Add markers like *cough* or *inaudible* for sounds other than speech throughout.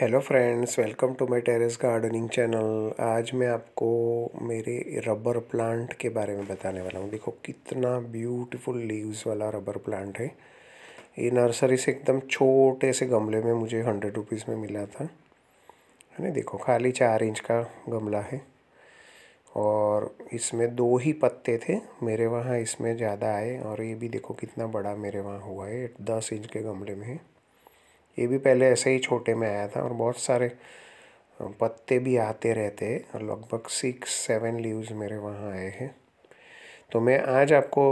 hello friends welcome to my terrace gardening channel आज मैं आपको मेरे रबर प्लांट के बारे में बताने वाला हूँ देखो कितना ब्यूटीफुल लीव्स वाला रबर प्लांट है ये नर्सरी से एकदम छोटे से गमले में मुझे हंड्रेड रुपीज़ में मिला था है ना देखो खाली चार इंच का गमला है और इसमें दो ही पत्ते थे मेरे वहाँ इसमें ज़्यादा आए और ये भी देखो कितना बड़ा मेरे वहाँ हुआ है दस इंच के गमले में है ये भी पहले ऐसे ही छोटे में आया था और बहुत सारे पत्ते भी आते रहते हैं लगभग सिक्स सेवन लीव्स मेरे वहाँ आए हैं तो मैं आज आपको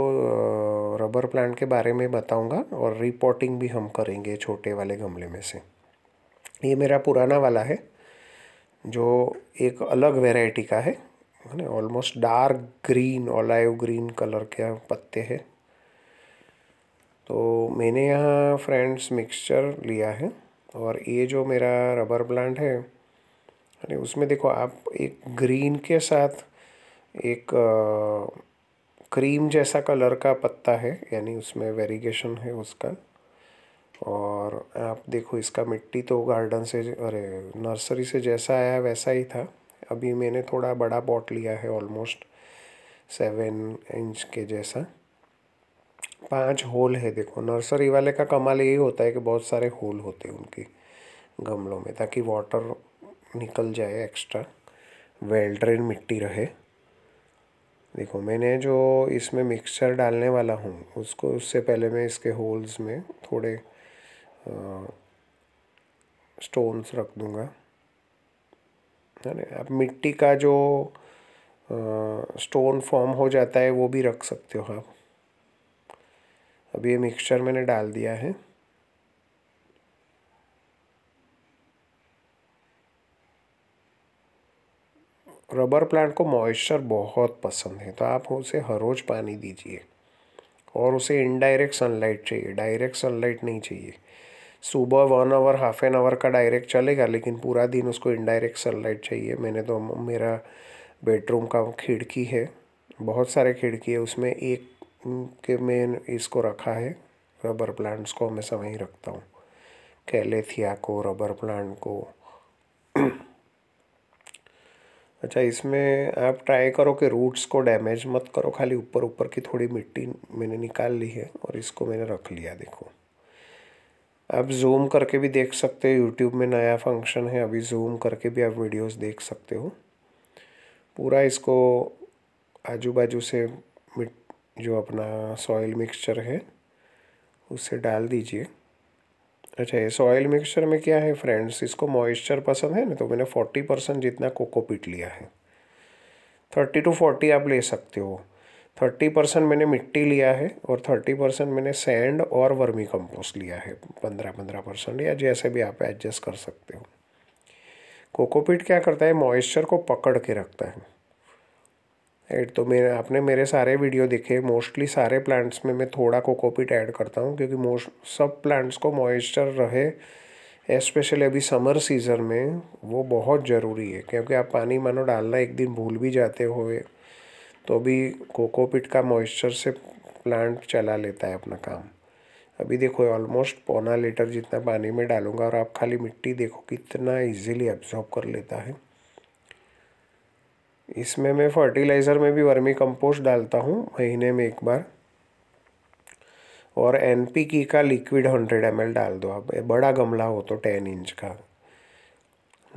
रबर प्लांट के बारे में बताऊंगा और रिपोर्टिंग भी हम करेंगे छोटे वाले गमले में से ये मेरा पुराना वाला है जो एक अलग वेराइटी का है है ना almost dark green olive green colour के पत्ते हैं तो मैंने यहाँ फ्रेंड्स मिक्सचर लिया है और ये जो मेरा रबर प्लांट है उसमें देखो आप एक ग्रीन के साथ एक क्रीम जैसा कलर का पत्ता है यानी उसमें वेरिगेशन है उसका और आप देखो इसका मिट्टी तो गार्डन से अरे नर्सरी से जैसा आया वैसा ही था अभी मैंने थोड़ा बड़ा पॉट लिया है ऑलमोस्ट सेवन इंच के जैसा पांच होल है देखो नर्सरी वाले का कमाल यही होता है कि बहुत सारे होल होते हैं उनके गमलों में ताकि वाटर निकल जाए एक्स्ट्रा वेल ड्रेन मिट्टी रहे देखो मैंने जो इसमें मिक्सचर डालने वाला हूँ उसको उससे पहले मैं इसके होल्स में थोड़े स्टोन्स रख दूँगा है ना अब मिट्टी का जो स्टोन फॉर्म हो जाता है वो भी रख सकते हो आप अब ये मिक्सचर मैंने डाल दिया है रबर प्लांट को मॉइस्चर बहुत पसंद है तो आप उसे हर रोज़ पानी दीजिए और उसे इनडायरेक्ट सनलाइट चाहिए डायरेक्ट सनलाइट नहीं चाहिए सुबह one hour half an hour का डायरेक्ट चलेगा लेकिन पूरा दिन उसको इनडायरेक्ट सनलाइट चाहिए मैंने तो मेरा बेडरूम का खिड़की है बहुत सारे खिड़की है उसमें एक के में इसको रखा है रबर प्लांट्स को हमेशा वहीं रखता हूँ कैलेथिया को रबर प्लांट को *clears throat* अच्छा इसमें आप ट्राई करो कि रूट्स को डैमेज मत करो खाली ऊपर ऊपर की थोड़ी मिट्टी मैंने निकाल ली है और इसको मैंने रख लिया देखो आप जूम करके भी देख सकते हो यूट्यूब में नया फंक्शन है अभी जूम करके भी आप वीडियोस देख सकते हो पूरा इसको आजू बाजू से मिट जो अपना सॉइल मिक्सचर है उसे डाल दीजिए अच्छा ये सॉइल मिक्सचर में क्या है फ्रेंड्स इसको मॉइस्चर पसंद है ना तो मैंने फोर्टी परसेंट जितना कोकोपीट लिया है थर्टी टू फोर्टी आप ले सकते हो थर्टी परसेंट मैंने मिट्टी लिया है और थर्टी परसेंट मैंने सैंड और वर्मी कंपोस्ट लिया है पंद्रह पंद्रह परसेंट या जैसे भी आप एडजस्ट कर सकते हो कोकोपीट क्या करता है मॉइस्चर को पकड़ के रखता है एड तो मेरे आपने मेरे सारे वीडियो देखे मोस्टली सारे प्लांट्स में मैं थोड़ा कोकोपीट ऐड करता हूँ क्योंकि मोस्ट सब प्लांट्स को मॉइस्चर रहे स्पेशली अभी समर सीज़न में वो बहुत ज़रूरी है क्योंकि आप पानी मानो डालना एक दिन भूल भी जाते हो तो भी कोकोपीट का मॉइस्चर से प्लांट चला लेता है अपना काम अभी देखो ऑलमोस्ट पौना लीटर जितना पानी में डालूंगा और आप खाली मिट्टी देखो कितना इजीली एब्जॉर्ब कर लेता है इसमें मैं फर्टिलाइज़र में भी वर्मी कंपोस्ट डालता हूँ महीने में एक बार और एन पी की का लिक्विड हंड्रेड एम डाल दो आप बड़ा गमला हो तो टेन इंच का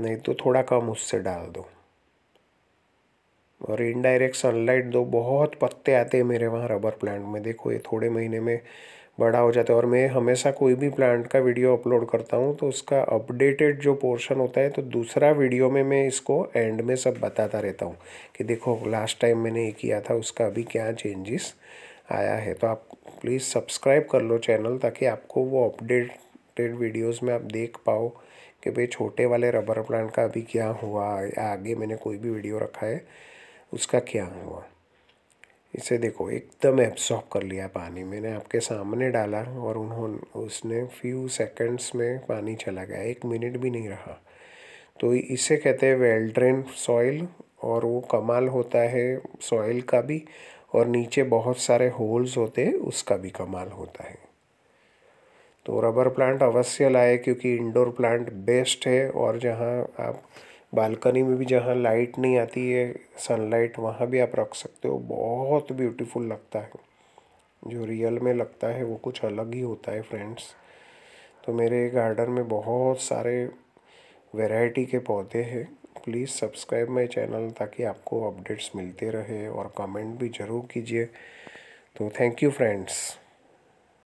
नहीं तो थोड़ा कम उससे डाल दो और इनडायरेक्ट सनलाइट दो बहुत पत्ते आते हैं मेरे वहाँ रबर प्लांट में देखो ये थोड़े महीने में बड़ा हो जाता है और मैं हमेशा कोई भी प्लांट का वीडियो अपलोड करता हूँ तो उसका अपडेटेड जो पोर्शन होता है तो दूसरा वीडियो में मैं इसको एंड में सब बताता रहता हूँ कि देखो लास्ट टाइम मैंने ये किया था उसका अभी क्या चेंजेस आया है तो आप प्लीज़ सब्सक्राइब कर लो चैनल ताकि आपको वो अपडेटेड वीडियोज़ में आप देख पाओ कि भाई छोटे वाले रबर प्लांट का अभी क्या हुआ आगे मैंने कोई भी वीडियो रखा है उसका क्या हुआ इसे देखो एकदम एब्सॉर्ब कर लिया पानी मैंने आपके सामने डाला और उन्होंने उसने फ्यू सेकंड्स में पानी चला गया एक मिनट भी नहीं रहा तो इसे कहते हैं वेल ड्रेन सॉइल और वो कमाल होता है सॉइल का भी और नीचे बहुत सारे होल्स होते हैं उसका भी कमाल होता है तो रबर प्लांट अवश्य लाए क्योंकि इंडोर प्लांट बेस्ट है और जहाँ आप बालकनी में भी जहाँ लाइट नहीं आती है सनलाइट वहाँ भी आप रख सकते हो बहुत ब्यूटीफुल लगता है जो रियल में लगता है वो कुछ अलग ही होता है फ्रेंड्स तो मेरे गार्डन में बहुत सारे वैरायटी के पौधे हैं प्लीज़ सब्सक्राइब माई चैनल ताकि आपको अपडेट्स मिलते रहे और कमेंट भी ज़रूर कीजिए तो थैंक यू फ्रेंड्स